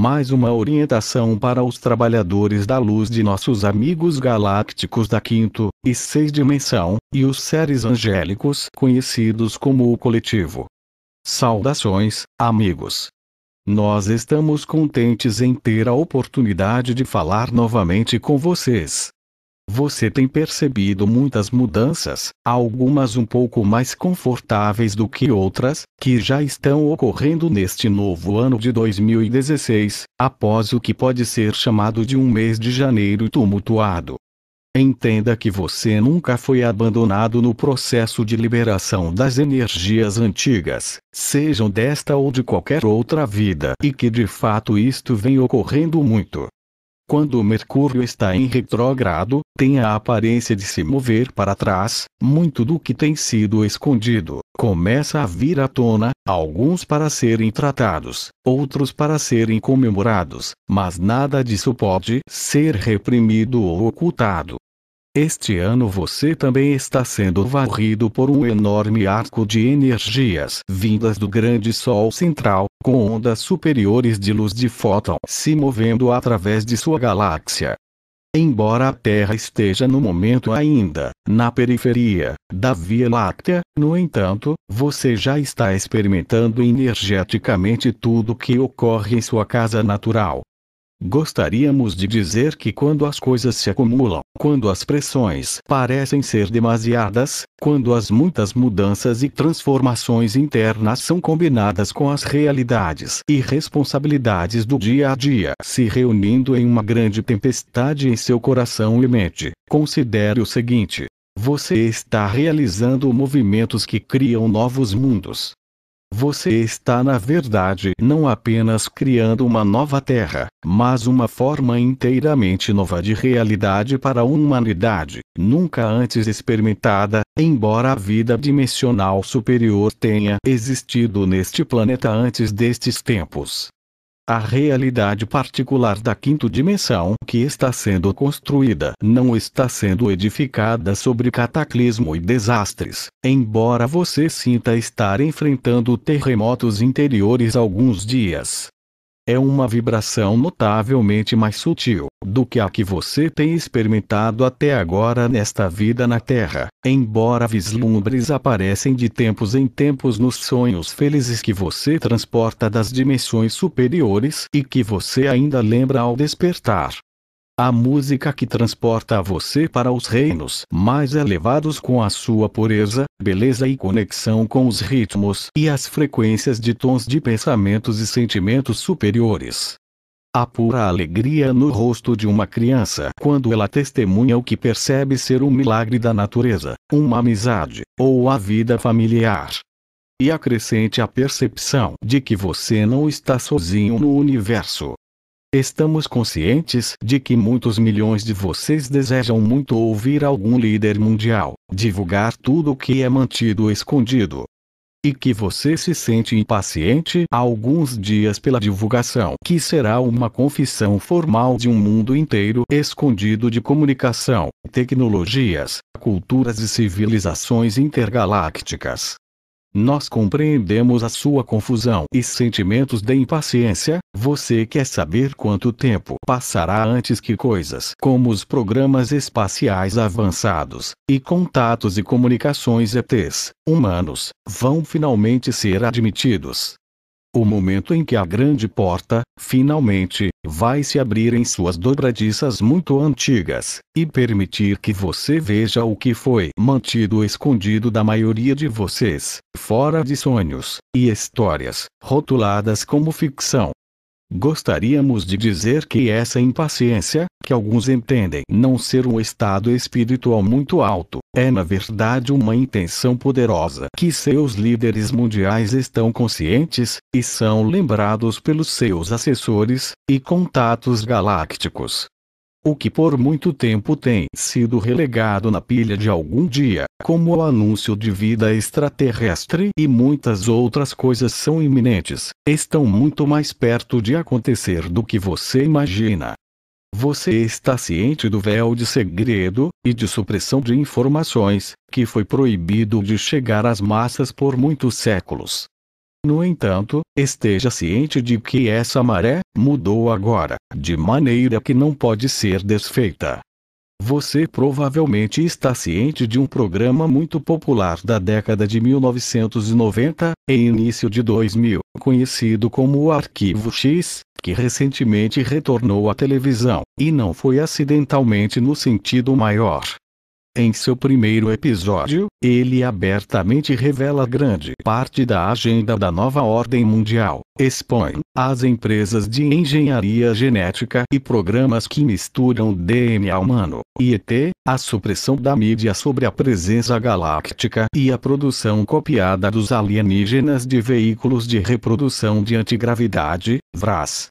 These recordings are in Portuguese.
mais uma orientação para os trabalhadores da luz de nossos amigos galácticos da quinto e seis dimensão, e os seres angélicos conhecidos como o coletivo. Saudações, amigos. Nós estamos contentes em ter a oportunidade de falar novamente com vocês. Você tem percebido muitas mudanças, algumas um pouco mais confortáveis do que outras, que já estão ocorrendo neste novo ano de 2016, após o que pode ser chamado de um mês de janeiro tumultuado. Entenda que você nunca foi abandonado no processo de liberação das energias antigas, sejam desta ou de qualquer outra vida, e que de fato isto vem ocorrendo muito. Quando o Mercúrio está em retrógrado, tem a aparência de se mover para trás, muito do que tem sido escondido começa a vir à tona, alguns para serem tratados, outros para serem comemorados, mas nada disso pode ser reprimido ou ocultado. Este ano você também está sendo varrido por um enorme arco de energias vindas do grande Sol central, com ondas superiores de luz de fóton se movendo através de sua galáxia. Embora a Terra esteja no momento ainda na periferia da Via Láctea, no entanto, você já está experimentando energeticamente tudo o que ocorre em sua casa natural. Gostaríamos de dizer que quando as coisas se acumulam, quando as pressões parecem ser demasiadas, quando as muitas mudanças e transformações internas são combinadas com as realidades e responsabilidades do dia a dia se reunindo em uma grande tempestade em seu coração e mente, considere o seguinte: você está realizando movimentos que criam novos mundos, você está na verdade não apenas criando uma nova Terra, mas uma forma inteiramente nova de realidade para a humanidade, nunca antes experimentada, embora a vida dimensional superior tenha existido neste planeta antes destes tempos. A realidade particular da quinta dimensão que está sendo construída não está sendo edificada sobre cataclismo e desastres, embora você sinta estar enfrentando terremotos interiores alguns dias é uma vibração notavelmente mais sutil do que a que você tem experimentado até agora nesta vida na Terra. Embora vislumbres aparecem de tempos em tempos nos sonhos felizes que você transporta das dimensões superiores e que você ainda lembra ao despertar, a música que transporta você para os reinos mais elevados com a sua pureza, beleza e conexão com os ritmos e as frequências de tons de pensamentos e sentimentos superiores. A pura alegria no rosto de uma criança quando ela testemunha o que percebe ser um milagre da natureza, uma amizade, ou a vida familiar. E acrescente a percepção de que você não está sozinho no universo. Estamos conscientes de que muitos milhões de vocês desejam muito ouvir algum líder mundial divulgar tudo o que é mantido escondido. E que você se sente impaciente há alguns dias pela divulgação, que será uma confissão formal de um mundo inteiro escondido de comunicação, tecnologias, culturas e civilizações intergalácticas. Nós compreendemos a sua confusão e sentimentos de impaciência. Você quer saber quanto tempo passará antes que coisas como os programas espaciais avançados, e contatos e comunicações ETs, humanos, vão finalmente ser admitidos o momento em que a grande porta, finalmente, vai se abrir em suas dobradiças muito antigas, e permitir que você veja o que foi mantido escondido da maioria de vocês, fora de sonhos e histórias, rotuladas como ficção, Gostaríamos de dizer que essa impaciência, que alguns entendem não ser um estado espiritual muito alto, é na verdade uma intenção poderosa que seus líderes mundiais estão conscientes, e são lembrados pelos seus assessores e contatos galácticos, o que por muito tempo tem sido relegado na pilha de algum dia, como o anúncio de vida extraterrestre e muitas outras coisas são iminentes, estão muito mais perto de acontecer do que você imagina. Você está ciente do véu de segredo e de supressão de informações, que foi proibido de chegar às massas por muitos séculos, no entanto, esteja ciente de que essa maré mudou agora, de maneira que não pode ser desfeita. Você provavelmente está ciente de um programa muito popular da década de 1990 e início de 2000, conhecido como o Arquivo X, que recentemente retornou à televisão, e não foi acidentalmente no sentido maior, em seu primeiro episódio, ele abertamente revela grande parte da agenda da nova ordem mundial, expõe as empresas de engenharia genética e programas que misturam DNA humano, ET, a supressão da mídia sobre a presença galáctica e a produção copiada dos alienígenas de veículos de reprodução de antigravidade, VRAS,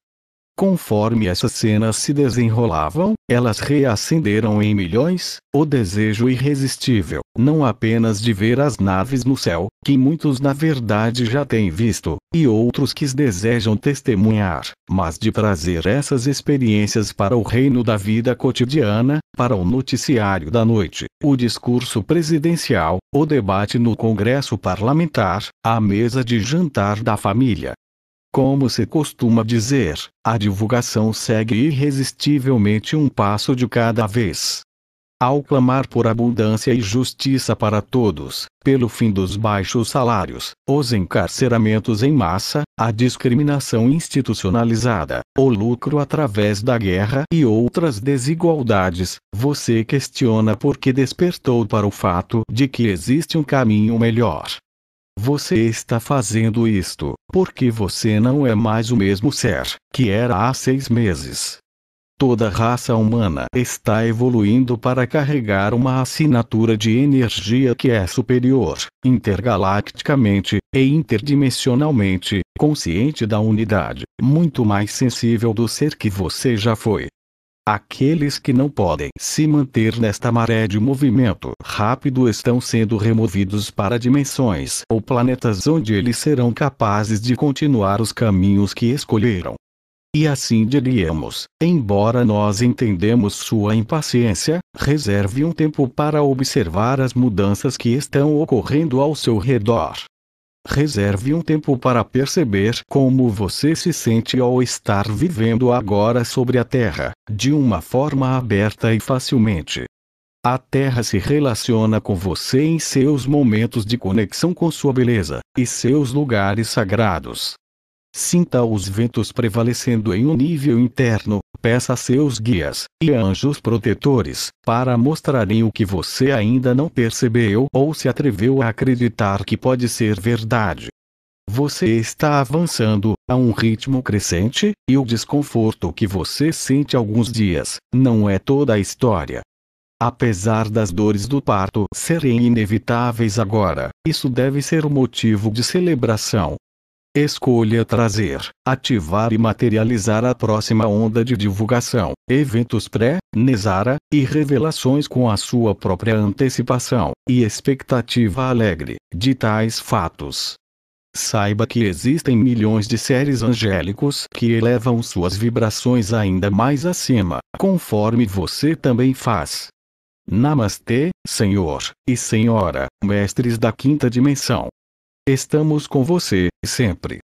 Conforme essas cenas se desenrolavam, elas reacenderam em milhões o desejo irresistível, não apenas de ver as naves no céu, que muitos na verdade já têm visto, e outros que desejam testemunhar, mas de trazer essas experiências para o reino da vida cotidiana, para o noticiário da noite, o discurso presidencial, o debate no congresso parlamentar, a mesa de jantar da família, como se costuma dizer, a divulgação segue irresistivelmente um passo de cada vez. Ao clamar por abundância e justiça para todos, pelo fim dos baixos salários, os encarceramentos em massa, a discriminação institucionalizada, o lucro através da guerra e outras desigualdades, você questiona por que despertou para o fato de que existe um caminho melhor. Você está fazendo isto, porque você não é mais o mesmo ser que era há seis meses. Toda raça humana está evoluindo para carregar uma assinatura de energia que é superior, intergalacticamente e interdimensionalmente, consciente da unidade, muito mais sensível do ser que você já foi, Aqueles que não podem se manter nesta maré de movimento rápido estão sendo removidos para dimensões ou planetas onde eles serão capazes de continuar os caminhos que escolheram. E assim diríamos, embora nós entendemos sua impaciência, reserve um tempo para observar as mudanças que estão ocorrendo ao seu redor, Reserve um tempo para perceber como você se sente ao estar vivendo agora sobre a Terra, de uma forma aberta e facilmente. A Terra se relaciona com você em seus momentos de conexão com sua beleza e seus lugares sagrados, Sinta os ventos prevalecendo em um nível interno, peça a seus guias e anjos protetores para mostrarem o que você ainda não percebeu ou se atreveu a acreditar que pode ser verdade. Você está avançando a um ritmo crescente, e o desconforto que você sente alguns dias não é toda a história. Apesar das dores do parto serem inevitáveis agora, isso deve ser um motivo de celebração, Escolha trazer, ativar e materializar a próxima onda de divulgação, eventos pré-Nesara, e revelações com a sua própria antecipação e expectativa alegre de tais fatos. Saiba que existem milhões de seres angélicos que elevam suas vibrações ainda mais acima, conforme você também faz. Namastê, Senhor e Senhora, mestres da quinta dimensão. Estamos com você, sempre.